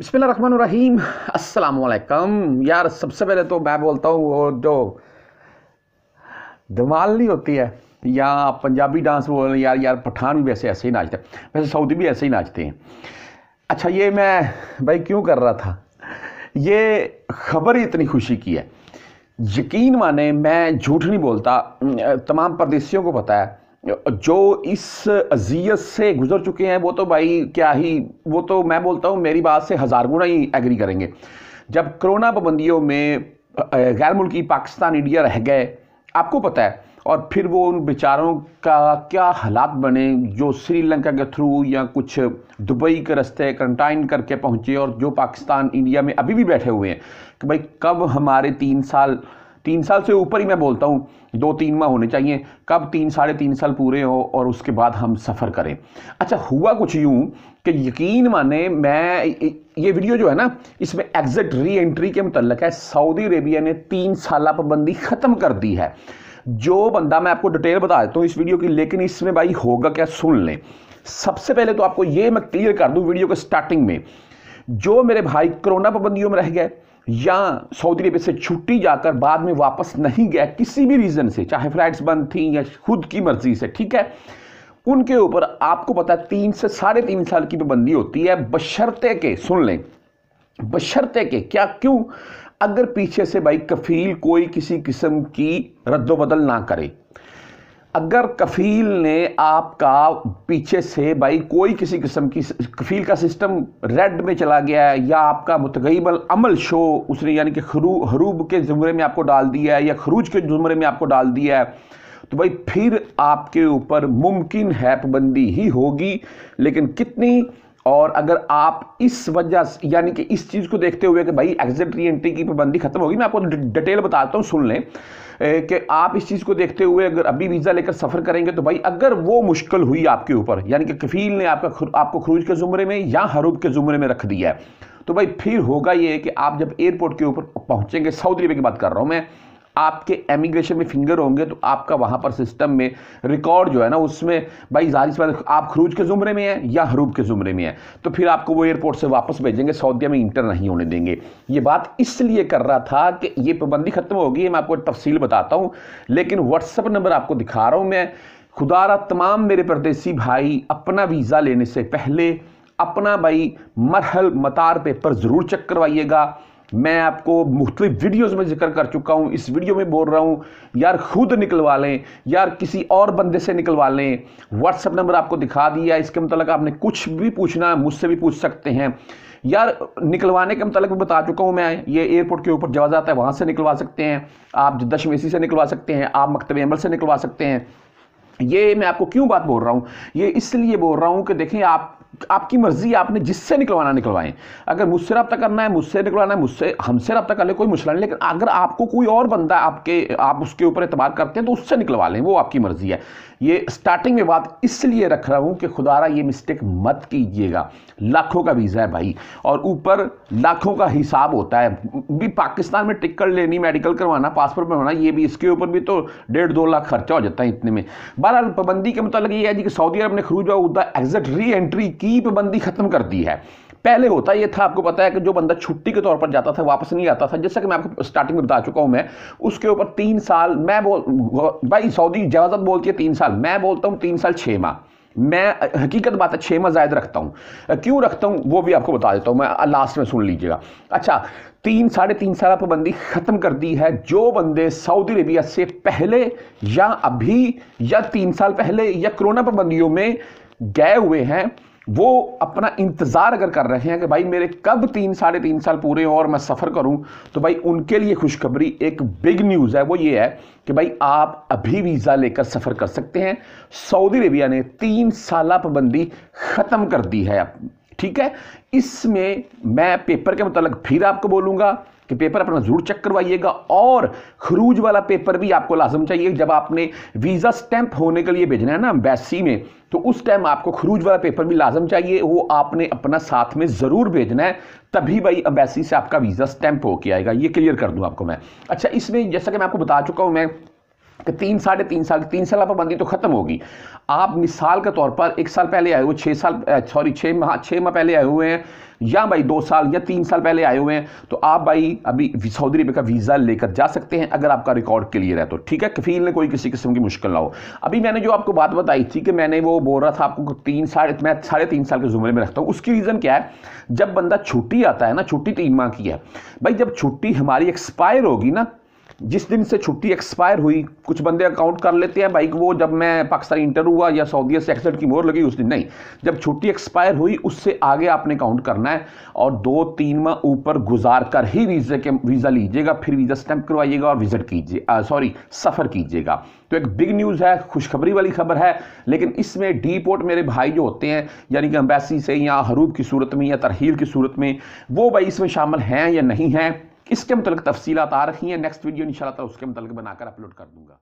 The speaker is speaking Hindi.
अस्सलाम वालेकुम यार सबसे पहले तो मैं बोलता हूँ वो जो धमाल नहीं होती है या पंजाबी डांस बोल यार यार पठान भी वैसे ऐसे ही नाचते हैं वैसे सऊदी भी ऐसे ही नाचते हैं अच्छा ये मैं भाई क्यों कर रहा था ये खबर ही इतनी खुशी की है यकीन माने मैं झूठ नहीं बोलता तमाम परदेशियों को पता है जो इस अजियत से गुजर चुके हैं वो तो भाई क्या ही वो तो मैं बोलता हूँ मेरी बात से हज़ार गुना ही एग्री करेंगे जब कोरोना पाबंदियों में गैर मुल्की पाकिस्तान इंडिया रह गए आपको पता है और फिर वो उन बेचारों का क्या हालात बने जो श्रीलंका के थ्रू या कुछ दुबई के रास्ते कंटाइन करके पहुँचे और जो पाकिस्तान इंडिया में अभी भी बैठे हुए हैं कि भाई कब हमारे तीन साल तीन साल से ऊपर ही मैं बोलता हूँ दो तीन माह होने चाहिए कब तीन साढ़े तीन साल पूरे हो और उसके बाद हम सफ़र करें अच्छा हुआ कुछ यूँ कि यकीन माने मैं ये वीडियो जो है ना इसमें एग्जिट री एंट्री के मतलब है सऊदी अरेबिया ने तीन साल पाबंदी ख़त्म कर दी है जो बंदा मैं आपको डिटेल बता देता हूँ इस वीडियो की लेकिन इसमें भाई होगा क्या सुन लें सबसे पहले तो आपको ये मैं क्लियर कर दूँ वीडियो के स्टार्टिंग में जो मेरे भाई कोरोना पाबंदियों में रह गए या सऊदी अरब से छुट्टी जाकर बाद में वापस नहीं गया किसी भी रीज़न से चाहे फ्लाइट्स बंद थी या खुद की मर्जी से ठीक है उनके ऊपर आपको पता है तीन से साढ़े तीन साल की पाबंदी होती है बशर्ते के सुन लें बशर्ते के क्या क्यों अगर पीछे से भाई कफील कोई किसी किस्म की रद्दोबदल ना करे अगर कफील ने आपका पीछे से भाई कोई किसी किस्म की कफील का सिस्टम रेड में चला गया है या आपका मुतगैबल अमल शो उसने यानी कि खरू हरूब के ज़ुमरे में आपको डाल दिया है या खरूज के ज़ुमरे में आपको डाल दिया है तो भाई फिर आपके ऊपर मुमकिन है पाबंदी ही होगी लेकिन कितनी और अगर आप इस वजह से यानी कि इस चीज़ को देखते हुए कि भाई एग्जिट री एंट्री की पाबंदी खत्म होगी मैं आपको डिटेल बताता हूँ सुन लें कि आप इस चीज़ को देखते हुए अगर अभी वीज़ा लेकर सफ़र करेंगे तो भाई अगर वो मुश्किल हुई आपके ऊपर यानी कि कफील ने आपका आपको खरूज के ज़ुमरे में या हरूब के ज़ुमरे में रख दिया है तो भाई फिर होगा ये कि आप जब एयरपोर्ट के ऊपर पहुँचेंगे सऊदी अरब की बात कर रहा हूँ मैं आपके एमिग्रेशन में फिंगर होंगे तो आपका वहाँ पर सिस्टम में रिकॉर्ड जो है ना उसमें भाई जारी बात आप खरूज के ज़ुमरे में है या हरूब के ज़ुमरे में है तो फिर आपको वो एयरपोर्ट से वापस भेजेंगे सऊदिया में इंटर नहीं होने देंगे ये बात इसलिए कर रहा था कि ये पाबंदी ख़त्म होगी मैं आपको तफसील बताता हूँ लेकिन व्हाट्सअप नंबर आपको दिखा रहा हूँ मैं खुदारा तमाम मेरे परदेसी भाई अपना वीज़ा लेने से पहले अपना भाई मरहल मतार पेपर ज़रूर चेक करवाइएगा मैं आपको मुख्तलि वीडियोस में जिक्र कर चुका हूँ इस वीडियो में बोल रहा हूँ यार खुद निकलवा लें यार किसी और बंदे से निकलवा लें व्हाट्सअप नंबर आपको दिखा दिया इसके मतलब आपने कुछ भी पूछना है मुझसे भी पूछ सकते हैं यार निकलवाने के मतलब भी बता चुका हूँ मैं ये एयरपोर्ट के ऊपर जवाब आता है वहाँ से निकलवा सकते हैं आप दशमेसी से निकलवा सकते हैं आप मकतबे अमल से निकलवा सकते हैं ये मैं आपको क्यों बात बोल रहा हूँ ये इसलिए बोल रहा हूँ कि देखें आप आपकी मर्जी आपने जिससे निकलवाना निकलवाएं अगर मुझसे रब्ता करना है मुझसे निकलवाना है मुझसे हमसे रब्ता कर ले कोई मुश्किल नहीं लेकिन अगर आपको कोई और बंदा आपके आप उसके ऊपर एतबार करते हैं तो उससे निकलवा लें वो आपकी मर्जी है ये स्टार्टिंग में बात इसलिए रख रहा हूँ कि खुदारा ये मिस्टेक मत कीजिएगा लाखों का वीज़ा है भाई और ऊपर लाखों का हिसाब होता है भी पाकिस्तान में टिकट लेनी मेडिकल करवाना पासपोर्ट बनवाना ये भी इसके ऊपर भी तो डेढ़ दो लाख खर्चा हो जाता है इतने में बहरहाल पाबंदी के मतलब ये है जी कि सऊदी अरब ने खरूज उदा एग्जिट री एंट्री की पाबंदी खत्म कर दी है पहले होता ये था आपको पता है कि जो बंदा छुट्टी के तौर पर जाता था वापस नहीं आता था जैसा कि मैं आपको स्टार्टिंग में बता चुका हूँ मैं उसके ऊपर तीन साल मैं बोल भाई सऊदी इजाज़त बोलती है तीन साल मैं बोलता हूँ तीन साल छः माह मैं हकीकत बात है छः जायद रखता हूँ क्यों रखता हूँ वो भी आपको बता देता हूँ मैं लास्ट में सुन लीजिएगा अच्छा तीन साढ़े तीन साल पाबंदी ख़त्म कर दी है जो बंदे सऊदी अरेबिया से पहले या अभी या तीन साल पहले या कोरोना पाबंदियों में गए हुए हैं वो अपना इंतज़ार अगर कर रहे हैं कि भाई मेरे कब तीन साढ़े तीन साल पूरे हों और मैं सफ़र करूं तो भाई उनके लिए खुशखबरी एक बिग न्यूज़ है वो ये है कि भाई आप अभी वीज़ा लेकर सफ़र कर सकते हैं सऊदी अरेबिया ने तीन साल पाबंदी ख़त्म कर दी है ठीक है इसमें मैं पेपर के मतलब फिर आपको बोलूँगा कि पेपर अपना जरूर चेक करवाइएगा और खरूज वाला पेपर भी आपको लाजम चाहिए जब आपने वीज़ा स्टैंप होने के लिए भेजना है ना एम्बेसी में तो उस टाइम आपको खरूज वाला पेपर भी लाजम चाहिए वो आपने अपना साथ में ज़रूर भेजना है तभी भाई अम्बेसी से आपका वीज़ा स्टैंप होके आएगा ये क्लियर कर दूँ आपको मैं अच्छा इसमें जैसा कि मैं आपको बता चुका हूँ मैं कि तीन साढ़े तीन साल तीन साल पाबंदी तो ख़त्म होगी आप मिसाल के तौर पर एक साल पहले आए हुए छः साल सॉरी छः माह छः माह पहले आए हुए हैं या भाई दो साल या तीन साल पहले आए हुए हैं तो आप भाई अभी सऊदी अरब का वीज़ा लेकर जा सकते हैं अगर आपका रिकॉर्ड क्लियर है तो ठीक है कफील ने कोई किसी किस्म की मुश्किल ना हो अभी मैंने जो आपको बात बताई थी कि मैंने वो बोल रहा था आपको तीन साढ़े मैं साढ़े तीन साल के जुमरे में रखता हूँ उसकी रीज़न क्या है जब बंदा छुट्टी आता है ना छुट्टी तीन माह की है भाई जब छुट्टी हमारी एक्सपायर होगी ना जिस दिन से छुट्टी एक्सपायर हुई कुछ बंदे अकाउंट कर लेते हैं भाई वो जब मैं पाकिस्तान इंटर हुआ या सऊदी से एक्सेट की मोर लगी उस दिन नहीं जब छुट्टी एक्सपायर हुई उससे आगे आपने काउंट करना है और दो तीन माह ऊपर गुजार कर ही वीज़े के वीज़ा लीजिएगा फिर वीज़ा स्टैंप करवाइएगा और विज़िट कीजिए सॉरी सफ़र कीजिएगा तो एक बिग न्यूज़ है खुशखबरी वाली खबर है लेकिन इसमें डीपोर्ट मेरे भाई जो होते हैं यानी कि अम्बेसी से या हरूब की सूरत में या तरहील की सूरत में वो भाई इसमें शामिल हैं या नहीं हैं इसके मतलब तफसीत आ रही हैं नेक्स्ट वीडियो इन शाला उसके मतलब बनाकर अपलोड कर दूंगा